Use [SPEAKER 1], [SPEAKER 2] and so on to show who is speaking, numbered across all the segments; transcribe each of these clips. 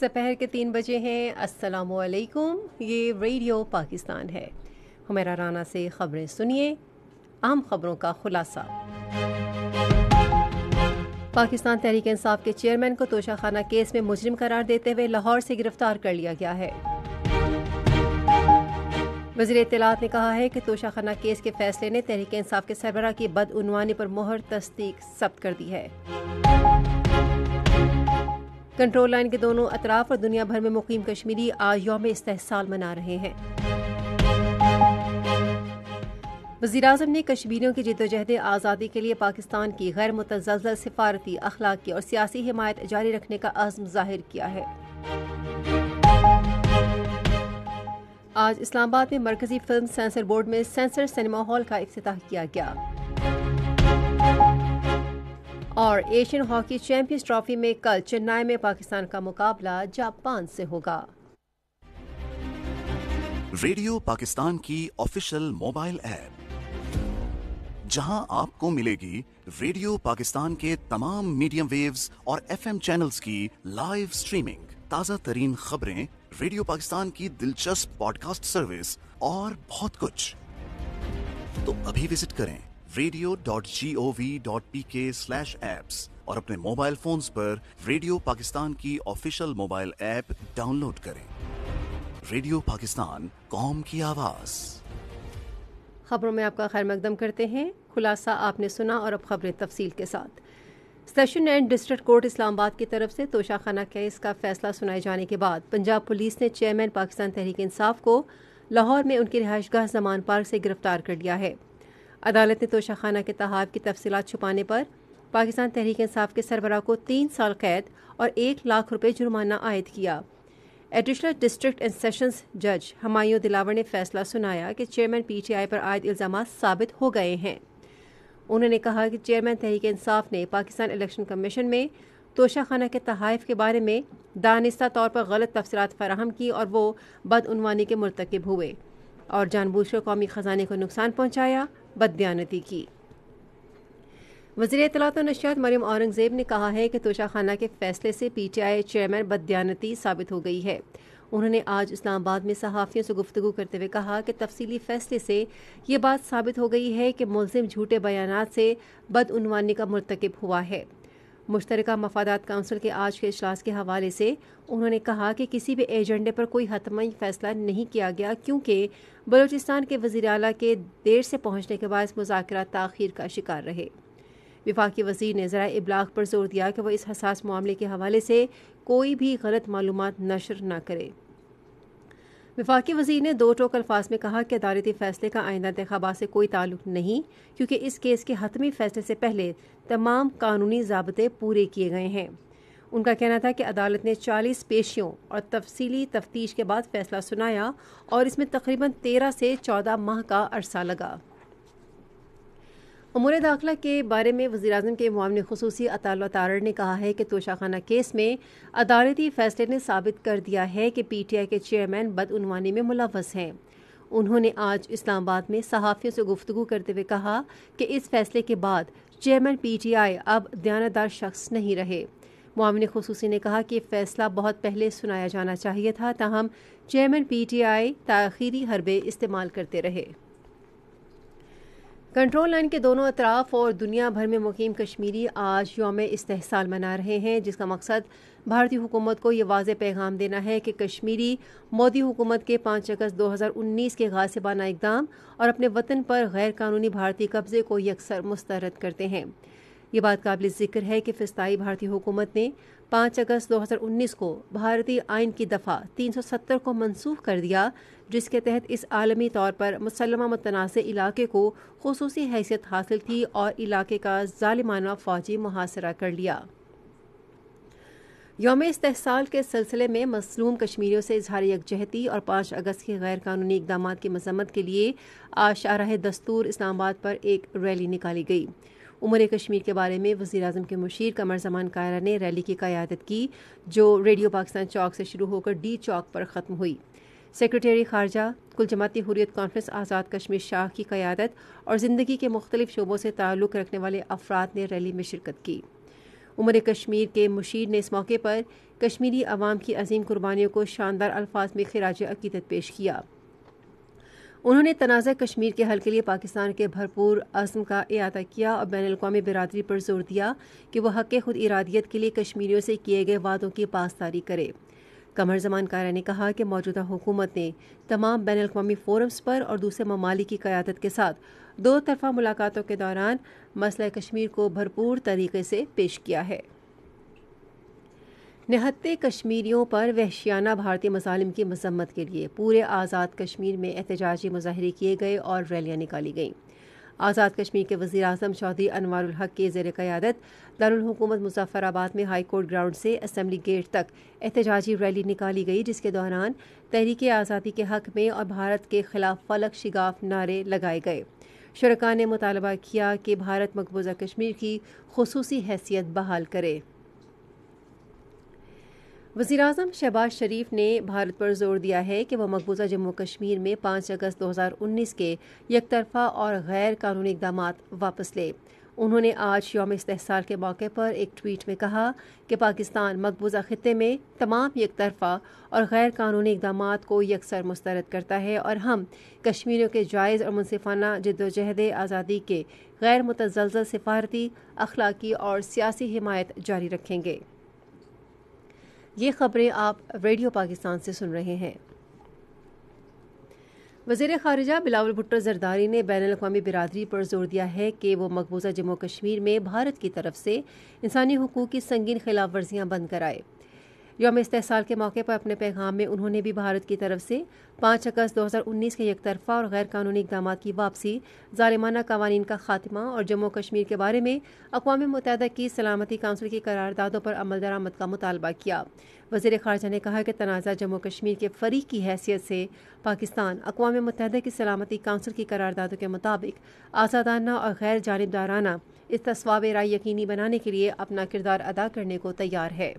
[SPEAKER 1] सपहर के तीन बजे हैं असलकुम ये रेडियो पाकिस्तान है हमेरा राना से खबरें सुनिए अहम खबरों का खुलासा पाकिस्तान तहरीक इंसाफ के चेयरमैन को तोशाखाना केस में मुजरिम करार देते हुए लाहौर से गिरफ्तार कर लिया गया है वजीर इतलात ने कहा है कि तोशाखाना केस के फैसले ने तहरीक इंसाफ के सरबराह की बदउनवानी पर मोहर तस्दीक जब्त कर दी है कंट्रोल लाइन के दोनों अतराफ और दुनिया भर में मुकीम कश्मीरी आज यौम इस्तेसाल मना रहे हैं वजीर अजम ने कश्मीरियों की जदोजहद आज़ादी के लिए पाकिस्तान की गैर मुतजल सिफारती अखलाकी और सियासी हिमायत जारी रखने का आज़म जाहिर किया है आज इस्लामाबाद में मरकजी फिल्म सेंसर बोर्ड में सेंसर सिनेमा हॉल का अफ्ताह किया गया और एशियन हॉकी चैंपियंस ट्रॉफी में कल चेन्नई में पाकिस्तान का मुकाबला जापान से होगा रेडियो पाकिस्तान की ऑफिशियल मोबाइल ऐप जहां आपको मिलेगी रेडियो पाकिस्तान के तमाम मीडियम वेव्स और एफएम चैनल्स की लाइव स्ट्रीमिंग ताज़ा तरीन खबरें रेडियो पाकिस्तान की दिलचस्प पॉडकास्ट सर्विस और बहुत कुछ तो अभी विजिट करें radio.gov.pk/apps और अपने मोबाइल फोन्स पर रेडियो पाकिस्तान की ऑफिशियल मोबाइल ऐप डाउनलोड करें रेडियो पाकिस्तान कॉम की आवाज खबरों में आपका खैर मकदम करते हैं खुलासा आपने सुना और अब खबरें तफसील के साथ session and district court Islamabad की तरफ से तोशाखाना केस का फैसला सुनाए जाने के बाद पंजाब पुलिस ने चेयरमैन पाकिस्तान तहरीक इंसाफ को लाहौर में उनकी गाह जमान पार्क से गिरफ्तार कर लिया है अदालत ने तोशाखाना के तहाफ की तफसी छुपाने पर पाकिस्तान तहरीक इंसाफ के सरबरा को तीन साल कैद और एक लाख रुपये जुर्माना आयद किया एडिशनल डिस्ट्रिक्ट एंड सेशंस जज हमायूं दिलावर ने फैसला सुनाया कि चेयरमैन पीटीआई पर आयद इल्ज़ाम साबित हो गए हैं उन्होंने कहा कि चेयरमैन तहरीक इंसाफ ने पाकिस्तान इलेक्शन कमीशन में तोशाखाना के तहफ़ के बारे में दानिस्ता तौर पर गलत तफसलत फराहम की और वो बदनवानी के मरतकब हुए और जानबूझ कर कौमी ख़जाने को नुकसान पहुँचाया बदयानती की वजीर तलात तो नशियात मरियम औरंगज़ेब ने कहा है कि तोशाखाना के फैसले से पी टी आई चेयरमैन बदयानती साबित हो गई है उन्होंने आज इस्लामाबाद में सहाफ़ियों से गुफ्तु करते हुए कहा कि तफसीली फैसले से यह बात साबित हो गई है कि मुलजिम झूठे बयान से बदनवानी का मरतकब हुआ है मुश्तरका मफादात काउंसिल के आज के अजलास के हवाले से उन्होंने कहा कि किसी भी एजेंडे पर कोई हतमी फैसला नहीं किया गया क्योंकि बलूचिस्तान के वजी अला के देर से पहुँचने के बाद मुजाकर तखिर का शिकार रहे विफाकी वजीर ने ज़रा इबलाग पर जोर दिया कि वह इस हसास मामले के हवाले से कोई भी गलत मालूम नशर न करे वफाकी वजीर ने दो टोक अल्फाज में कहा कि अदालती फैसले का आइंदा इंतबा से कोई ताल्लुक नहीं क्योंकि इस केस के हतमी फैसले से पहले तमाम कानूनी जबते पूरे किए गए हैं उनका कहना था कि अदालत ने 40 पेशियों और तफसीली तफ्तीश के बाद फैसला सुनाया और इसमें तकरीबन 13 से 14 माह का अरसा लगा अमूर दाखिला के बारे में वजी अजम के मामले खसूसी अताल तारड़ ने कहा है कि तोशाखाना केस में अदालती फैसले ने साबित कर दिया है कि पी टी आई के चेयरमैन बदउनवानी में मुलवस हैं उन्होंने आज इस्लामाबाद में सहाफ़ियों से गुफ्तु करते हुए कहा कि इस फैसले के बाद चेयरमैन पी टी आई अब दयानदार शख्स नहीं रहे मामन खसूसी ने कहा कि फैसला बहुत पहले सुनाया जाना चाहिए था ताहम चेयरमैन पी टी आई तखीरी हरबे इस्तेमाल करते रहे कंट्रोल लाइन के दोनों अतराफ और दुनिया भर में मुकीम कश्मीरी आज योम इस्तेसाल मना रहे हैं जिसका मकसद भारतीय हुकूमत को यह वाज पैगाम देना है कि कश्मीरी मोदी हुकूमत के पाँच अगस्त 2019 के गासिबाना इकदाम और अपने वतन पर गैर कानूनी भारतीय कब्ज़े को यकसर मुस्तरद करते हैं ये बात काबिल ज़िक्र है कि फ़िस्ताई भारतीय हुकूमत ने पांच अगस्त 2019 को भारतीय आइन की दफ़ा 370 को मंसूख कर दिया जिसके तहत इस आलमी तौर पर मुसलमा मुतनाज़ इलाके को खसूस हैसियत हासिल थी और इलाके का जालिमाना फ़ौजी मुहासरा कर लिया योम इस्तेसाल के सिलसिले में मसलूम कश्मीरियों से इजहार यकजहती और पाँच अगस्त के गैर कानूनी इकदाम की मजम्मत के लिए आज शाह दस्तूर इस्लामाबाद पर एक रैली निकाली गई उमर कश्मीर के बारे में वज़ी अजम के मुशीर कमर जमान कायरा ने रैली की क़्यादत की जो रेडियो पाकिस्तान चौक से शुरू होकर डी चौक पर ख़त्म हुई सेक्रेटरी खारजा कुल जमाती हुरियत कॉन्फ्रेंस आज़ाद कश्मीर शाह की क़्यादत और ज़िंदगी के मुख्तलिफ शोबों से ताल्लुक़ रखने वाले अफराद ने रैली में शिरकत की उमर कश्मीर के मुशीर ने इस मौके पर कश्मीरी आवाम की अजीम कुर्बानियों को शानदार अल्फाज में खराज अकीदत पेश किया उन्होंने तनाज कश्मीर के हल के लिए पाकिस्तान के भरपूर अज़म का अदा किया और बैन अवी बरदरी पर जोर दिया कि वह हक़ खुद इरादियत के लिए कश्मीरियों से किए गए वादों की पासदारी करे कमर जमान कारा ने कहा कि मौजूदा हुकूमत ने तमाम बैन अवी फोरम्स पर और दूसरे ममालिक की क़्यादत के साथ दो तरफ़ा मुलाकातों के दौरान मसला कश्मीर को भरपूर तरीके से पेश किया है निहत्ते कश्मीरियों पर वहशियाना भारतीय मजालिम की मजम्मत के लिए पूरे आज़ाद कश्मीर में एहतजाजी मुजाहरे किए गए और रैलियाँ निकाली गईं आज़ाद कश्मीर के वजी अजम चौधरी अनवारुल हक के जेर क़्यादत दारकूमत मुजफ्फराबाद में हाई कोर्ट ग्राउंड से असम्बली गेट तक एहतजाजी रैली निकाली गई जिसके दौरान तहरीक आज़ादी के हक में और भारत के खिलाफ फलक शिगाफ नारे लगाए गए शुरा ने मुतालबा किया कि भारत मकबूजा कश्मीर की खसूसी हैसियत बहाल करे वजीर अजम शहबाज शरीफ ने भारत पर जोर दिया है कि वह मकबूजा जम्मू कश्मीर में पाँच अगस्त दो हज़ार उन्नीस के यकतरफा और गैर कानूनी इकदाम वापस ले उन्होंने आज योम इस्तेसाल के मौके पर एक ट्वीट में कहा कि पाकिस्तान मकबूजा खत्े में तमाम यकतरफा और गैर कानूनी इकदाम को यकसर मुस्रद करता है और हम कश्मीरियों के जायज़ और मुनफाना जदोजहद आज़ादी के गैर मुतजल सफारती अखलाकी और सियासी हमायत जारी रखेंगे ये खबरें आप रेडियो पाकिस्तान से सुन रहे हैं वजीर खारजा बिलावल भुट्टो जरदारी ने बैन अवी बिरादरी पर जोर दिया है कि वो मकबूजा जम्मू कश्मीर में भारत की तरफ से इंसानी हकूक़ की संगीन खिलाफ वर्जियाँ बंद कराए योम इस्तेसाल के मौके पर अपने पैगाम में उन्होंने भी भारत की तरफ से पाँच अगस्त 2019 के यकतरफा और गैर कानूनी इकदाम की वापसी जालिमाना कवानीन का खात्मा और जम्मू कश्मीर के बारे में अकवा मुतहद की सलामती काउंसिल की करारदादों पर अमल दरामद का मुतालबा किया वजीर खारजा ने कहा कि तनाज़ा जम्मू कश्मीर के फरीक की हैसियत से पाकिस्तान अकवा मुतहद की सलामती काउंसिल की करारदादों के मुताबिक आज़ादाना और गैर जानबदाराना इस तस्वाब राय यकीनी बनाने के लिए अपना किरदार अदा करने को तैयार है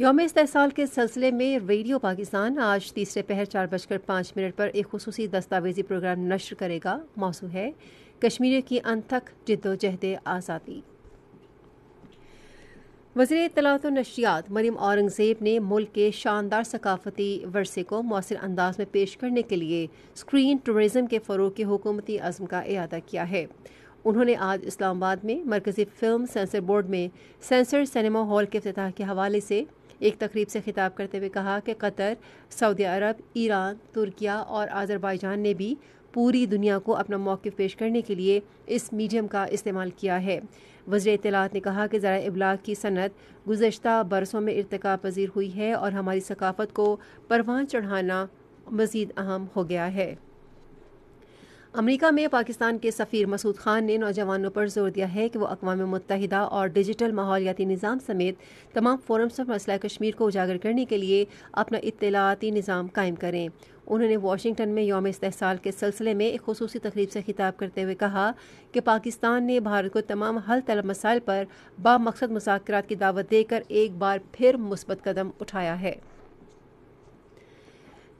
[SPEAKER 1] योम इस्तेसाल के सिलसिले में रेडियो पाकिस्तान आज तीसरे पहर चार बजकर पाँच मिनट पर एक खसूसी दस्तावेजी प्रोग्राम नशर करेगा मौसू है कश्मीर की अनथक जद्दोजहद आज़ादी वजीर तलात नशियात मरीम औरंगज़ेब ने मुल्क के शानदार सकाफती वर्से को मौसर अंदाज में पेश करने के लिए स्क्रीन टूरिज्म के फ़रोग के हुकूमती अज़म का अदा किया है उन्होंने आज इस्लामाबाद में मरकज़ी फिल्म सेंसर बोर्ड में सेंसर सिनेमा हॉल के अफ्ताह के हवाले से एक तकरीब से खिताब करते हुए कहा कि Qatar Saudi Arab Iran Turkiye और आज़रबाईजान ने भी पूरी दुनिया को अपना मौक़ पेश करने के लिए इस मीडियम का इस्तेमाल किया है वजर इतलात ने कहा कि ज़रा इबलाग की सनत गुजशत बरसों में इरतका पजीर हुई है और हमारी सकाफ़त को परवान चढ़ाना मज़ीद अहम हो गया है अमेरिका में पाकिस्तान के सफ़ीर मसूद खान ने नौजवानों पर जोर दिया है कि वो अकवा मुतहदा और डिजिटल माहौलियाती निज़ाम समेत तमाम फोरम्स पर मसला कश्मीर को उजागर करने के लिए अपना इतलाती निज़ाम कायम करें उन्होंने वाशिंगटन में योम इस्तेसाल के सिलसिले में एक खसूस तकरीब से खिताब करते हुए कहा कि पाकिस्तान ने भारत को तमाम हल तलब मसाइल पर बामकसद मुजाकर की दावत देकर एक बार फिर मुस्बत कदम उठाया है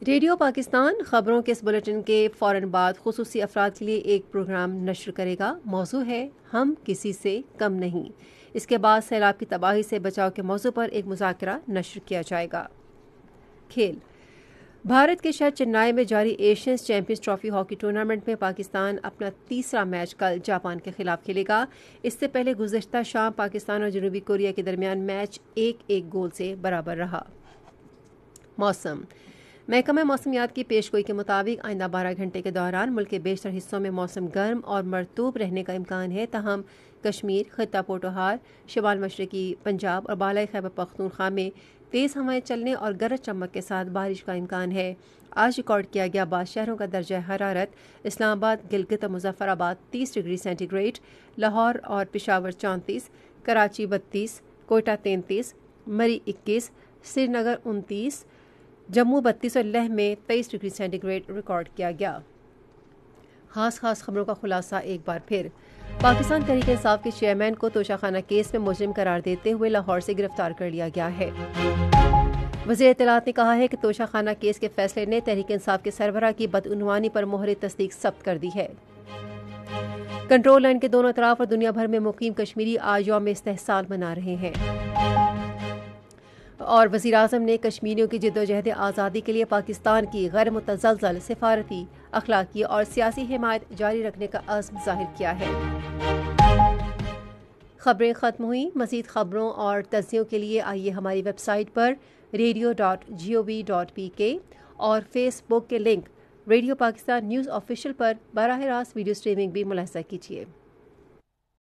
[SPEAKER 1] रेडियो पाकिस्तान खबरों के इस बुलेटिन के फ़ौर बाद खसूस अफराद के लिए एक प्रोग्राम नशर करेगा मौजू है हम किसी से कम नहीं इसके बाद सैलाब की तबाही से बचाव के मौजू पर एक मुजाकरा नशर किया जाएगा खेल भारत के शहर चेन्नई में जारी Asian champions trophy hockey tournament में पाकिस्तान अपना तीसरा मैच कल जापान के खिलाफ खेलेगा इससे पहले गुजशत शाम पाकिस्तान और जनूबी कोरिया के दरमियान मैच एक एक गोल से बराबर रहा मौसम महकमा मौसमियात की पेशगोई के मुताबिक आइंदा बारह घंटे के दौरान मुल्क के बेशतर हिस्सों में मौसम गर्म और मरतूब रहने का इम्कान है तहम कश्मीर खत्ता पोटोहार शिमाल मशरकी पंजाब और बालाई खैबर पख्तूनख्वा में तेज़ हवाएं चलने और गरज चमक के साथ बारिश का इम्कान है आज रिकॉर्ड किया गया बाद शहरों का दर्जा हरारत इस्लामाबाद गिलगित और मुजफ्फराबाद तीस डिग्री सेंटीग्रेड लाहौर और पिशावर चौंतीस कराची बत्तीस कोयटा तैंतीस मरी इक्कीस श्रीनगर उनतीस जम्मू बत्तीस और लह में तेईस डिग्री सेंटीग्रेड रिकॉर्ड किया गया खास खास खबरों का खुलासा एक बार फिर पाकिस्तान तहरीक इंसाफ के चेयरमैन को तोशाखाना केस में मुजरिम करार देते हुए लाहौर से गिरफ्तार कर लिया गया है वजी इतलात ने कहा है कि तोशाखाना केस के फैसले ने तहरीक इंसाफ के सरबरा की बदनवानी पर मोहर तस्दीक सब्त कर दी है कंट्रोल लाइन के दोनों अतराफ और दुनिया भर में मुकीम कश्मीरी आज यौम इस्तेसाल मना रहे हैं और वजी अजम ने कश्मीरियों की जदोजहद आज़ादी के लिए पाकिस्तान की गैर मुतजल सफारती अखलाकी और सियासी हमायत जारी रखने का आज़म जाहिर किया है खबरें ख़त्म हुई मज़ीद खबरों और तजियों के लिए आइए हमारी वेबसाइट पर radio dot G O V dot P K और फेसबुक के link radio Pakistan news official पर बरह रास्त वीडियो स्ट्रीमिंग भी मुलासा कीजिए